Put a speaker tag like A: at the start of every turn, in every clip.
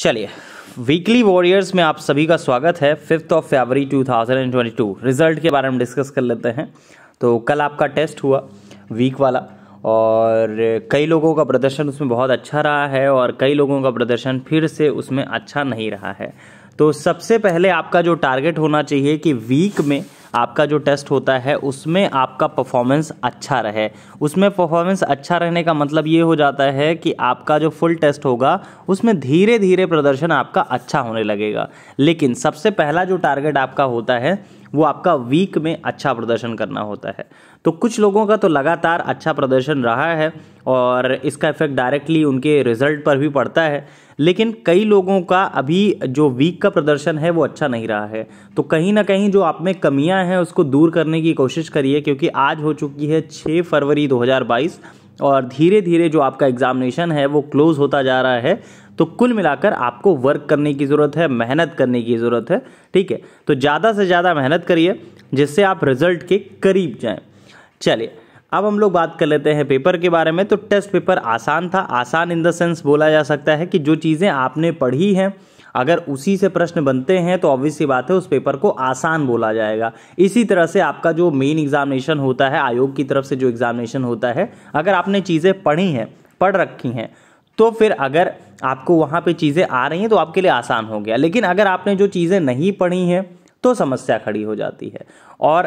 A: चलिए weekly warriors में आप सभी का स्वागत है फिफ्थ ऑफ फेबरी 2022 रिजल्ट के बारे में डिस्कस कर लेते हैं तो कल आपका टेस्ट हुआ वीक वाला और कई लोगों का प्रदर्शन उसमें बहुत अच्छा रहा है और कई लोगों का प्रदर्शन फिर से उसमें अच्छा नहीं रहा है तो सबसे पहले आपका जो टारगेट होना चाहिए कि वीक में आपका जो टेस्ट होता है उसमें आपका परफॉर्मेंस अच्छा रहे उसमें परफॉर्मेंस अच्छा रहने का मतलब ये हो जाता है कि आपका जो फुल टेस्ट होगा उसमें धीरे धीरे प्रदर्शन आपका अच्छा होने लगेगा लेकिन सबसे पहला जो टारगेट आपका होता है वो आपका वीक में अच्छा प्रदर्शन करना होता है तो कुछ लोगों का तो लगातार अच्छा प्रदर्शन रहा है और इसका इफेक्ट डायरेक्टली उनके रिजल्ट पर भी पड़ता है लेकिन कई लोगों का अभी जो वीक का प्रदर्शन है वो अच्छा नहीं रहा है तो कहीं ना कहीं जो आप में कमियां हैं उसको दूर करने की कोशिश करिए क्योंकि आज हो चुकी है 6 फरवरी 2022 और धीरे धीरे जो आपका एग्ज़ामिनेशन है वो क्लोज़ होता जा रहा है तो कुल मिलाकर आपको वर्क करने की ज़रूरत है मेहनत करने की ज़रूरत है ठीक है तो ज़्यादा से ज़्यादा मेहनत करिए जिससे आप रिजल्ट के करीब जाएं चलिए अब हम लोग बात कर लेते हैं पेपर के बारे में तो टेस्ट पेपर आसान था आसान इन द सेंस बोला जा सकता है कि जो चीज़ें आपने पढ़ी हैं अगर उसी से प्रश्न बनते हैं तो ऑब्वियस सी बात है उस पेपर को आसान बोला जाएगा इसी तरह से आपका जो मेन एग्जामिनेशन होता है आयोग की तरफ से जो एग्जामिनेशन होता है अगर आपने चीज़ें पढ़ी हैं पढ़ रखी हैं तो फिर अगर आपको वहाँ पे चीज़ें आ रही हैं तो आपके लिए आसान हो गया लेकिन अगर आपने जो चीज़ें नहीं पढ़ी हैं तो समस्या खड़ी हो जाती है और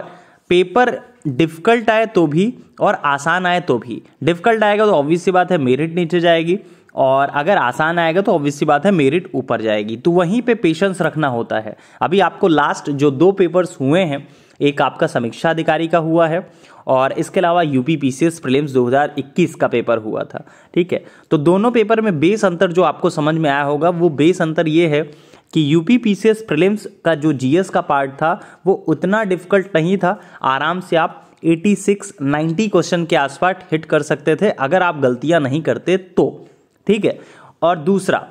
A: पेपर डिफ़िकल्ट आए तो भी और आसान आए तो भी डिफ़िकल्ट आएगा तो ऑब्वियस सी बात है मेरिट नीचे जाएगी और अगर आसान आएगा तो ऑब्वियसली बात है मेरिट ऊपर जाएगी तो वहीं पे पेशेंस रखना होता है अभी आपको लास्ट जो दो पेपर्स हुए हैं एक आपका समीक्षा अधिकारी का हुआ है और इसके अलावा U P P C S prelims 2021 का पेपर हुआ था ठीक है तो दोनों पेपर में बेस अंतर जो आपको समझ में आया होगा वो बेस अंतर ये है कि U P P C S prelims का जो जी एस का पार्ट था वो उतना डिफिकल्ट नहीं था आराम से आप 86 90 क्वेश्चन के आसपास हिट कर सकते थे अगर आप गलतियां नहीं करते तो ठीक है और दूसरा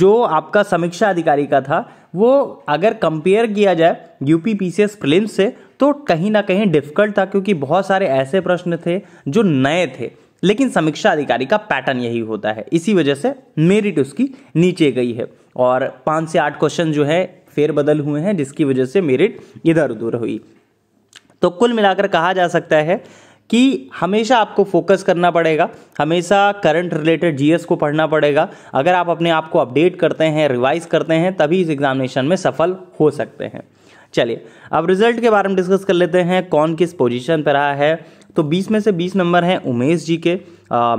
A: जो आपका समीक्षा अधिकारी का था वो अगर कंपेयर किया जाए यूपी पीसीएस प्रीलिम्स से तो कहीं ना कहीं डिफिकल्ट था क्योंकि बहुत सारे ऐसे प्रश्न थे जो नए थे लेकिन समीक्षा अधिकारी का पैटर्न यही होता है इसी वजह से मेरिट उसकी नीचे गई है और पाँच से आठ क्वेश्चन जो है फेरबदल हुए हैं जिसकी वजह से मेरिट इधर उधर हुई तो कुल मिलाकर कहा जा सकता है कि हमेशा आपको फोकस करना पड़ेगा हमेशा करंट रिलेटेड जीएस को पढ़ना पड़ेगा अगर आप अपने आप को अपडेट करते हैं रिवाइज करते हैं तभी इस एग्जामिनेशन में सफल हो सकते हैं चलिए अब रिजल्ट के बारे में डिस्कस कर लेते हैं कौन किस पोजिशन पर रहा है तो 20 में से 20 नंबर हैं उमेश जी के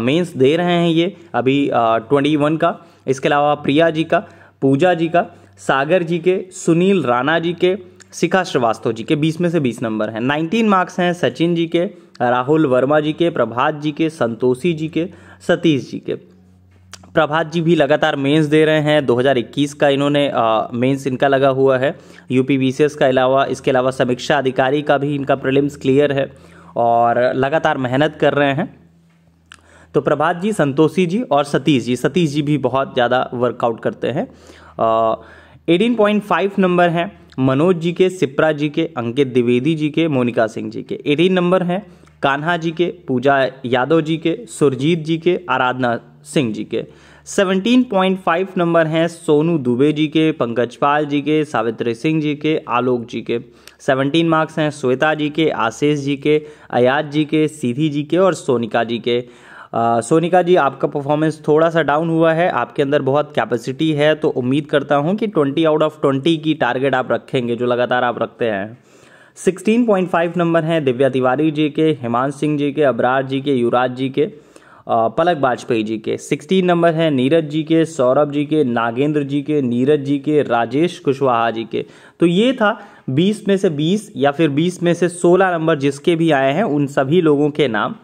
A: मेंस दे रहे हैं ये अभी ट्वेंटी वन का इसके अलावा प्रिया जी का पूजा जी का सागर जी के सुनील राणा जी के शिखा श्रीवास्तव जी के 20 में से 20 नंबर हैं 19 मार्क्स हैं सचिन जी के राहुल वर्मा जी के प्रभात जी के संतोषी जी के सतीश जी के प्रभात जी भी लगातार मेंस दे रहे हैं 2021 का इन्होंने मेंस इनका लगा हुआ है यूपी बी का अलावा इसके अलावा समीक्षा अधिकारी का भी इनका प्रिलिम्स क्लियर है और लगातार मेहनत कर रहे हैं तो प्रभात जी संतोषी जी और सतीश जी सतीश जी भी बहुत ज़्यादा वर्कआउट करते हैं एटीन पॉइंट फाइव नंबर हैं मनोज जी के सिप्रा जी के अंकित द्विवेदी जी के मोनिका सिंह जी के एटीन नंबर हैं कान्हा जी के पूजा यादव जी के सुरजीत जी के आराधना सिंह जी के 17.5 नंबर हैं सोनू दुबे जी के पंकज पाल जी के सावित्री सिंह जी के आलोक जी के 17 मार्क्स हैं श्वेता जी के आशीष जी के अयाज जी के सीधी जी के और सोनिका जी के सोनिका जी आपका परफॉर्मेंस थोड़ा सा डाउन हुआ है आपके अंदर बहुत कैपेसिटी है तो उम्मीद करता हूँ कि 20 आउट ऑफ 20 की टारगेट आप रखेंगे जो लगातार आप रखते हैं 16.5 नंबर हैं दिव्या तिवारी जी के हिमांश सिंह जी के अबरार जी के युवराज जी के पलक वाजपेयी जी के 16 नंबर हैं नीरज जी के सौरभ जी के नागेंद्र जी के नीरज जी के राजेश कुशवाहा जी के तो ये था 20 में से 20 या फिर 20 में से 16 नंबर जिसके भी आए हैं उन सभी लोगों के नाम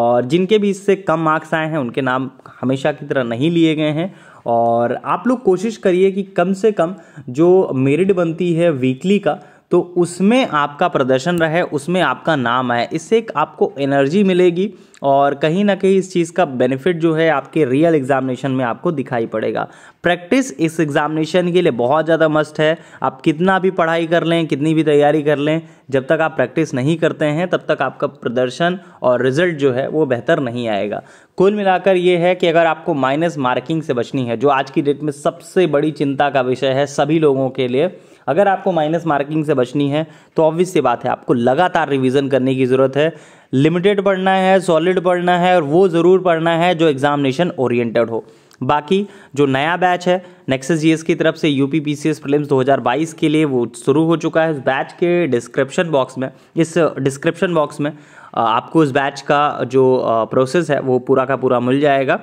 A: और जिनके भी इससे कम मार्क्स आए हैं उनके नाम हमेशा की तरह नहीं लिए गए हैं और आप लोग कोशिश करिए कि कम से कम जो मेरिट बनती है वीकली का तो उसमें आपका प्रदर्शन रहे उसमें आपका नाम आए इससे एक आपको एनर्जी मिलेगी और कहीं ना कहीं इस चीज़ का बेनिफिट जो है आपके रियल एग्जामिनेशन में आपको दिखाई पड़ेगा प्रैक्टिस इस एग्जामिनेशन के लिए बहुत ज़्यादा मस्ट है आप कितना भी पढ़ाई कर लें कितनी भी तैयारी कर लें जब तक आप प्रैक्टिस नहीं करते हैं तब तक आपका प्रदर्शन और रिजल्ट जो है वो बेहतर नहीं आएगा कुल मिलाकर ये है कि अगर आपको माइनस मार्किंग से बचनी है जो आज की डेट में सबसे बड़ी चिंता का विषय है सभी लोगों के लिए अगर आपको माइनस मार्किंग से बचनी है तो ऑब्वियस सी बात है आपको लगातार रिविजन करने की ज़रूरत है लिमिटेड पढ़ना है सॉलिड पढ़ना है और वो ज़रूर पढ़ना है जो एग्जामिनेशन ओरिएंटेड हो बाकी जो नया बैच है नेक्सस जी की तरफ से यूपी पीसीएस प्रीलिम्स 2022 के लिए वो शुरू हो चुका है इस बैच के डिस्क्रिप्शन बॉक्स में इस डिस्क्रिप्शन uh, बॉक्स में uh, आपको इस बैच का जो प्रोसेस uh, है वो पूरा का पूरा मिल जाएगा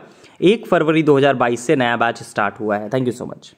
A: एक फरवरी 2022 से नया बैच स्टार्ट हुआ है थैंक यू सो मच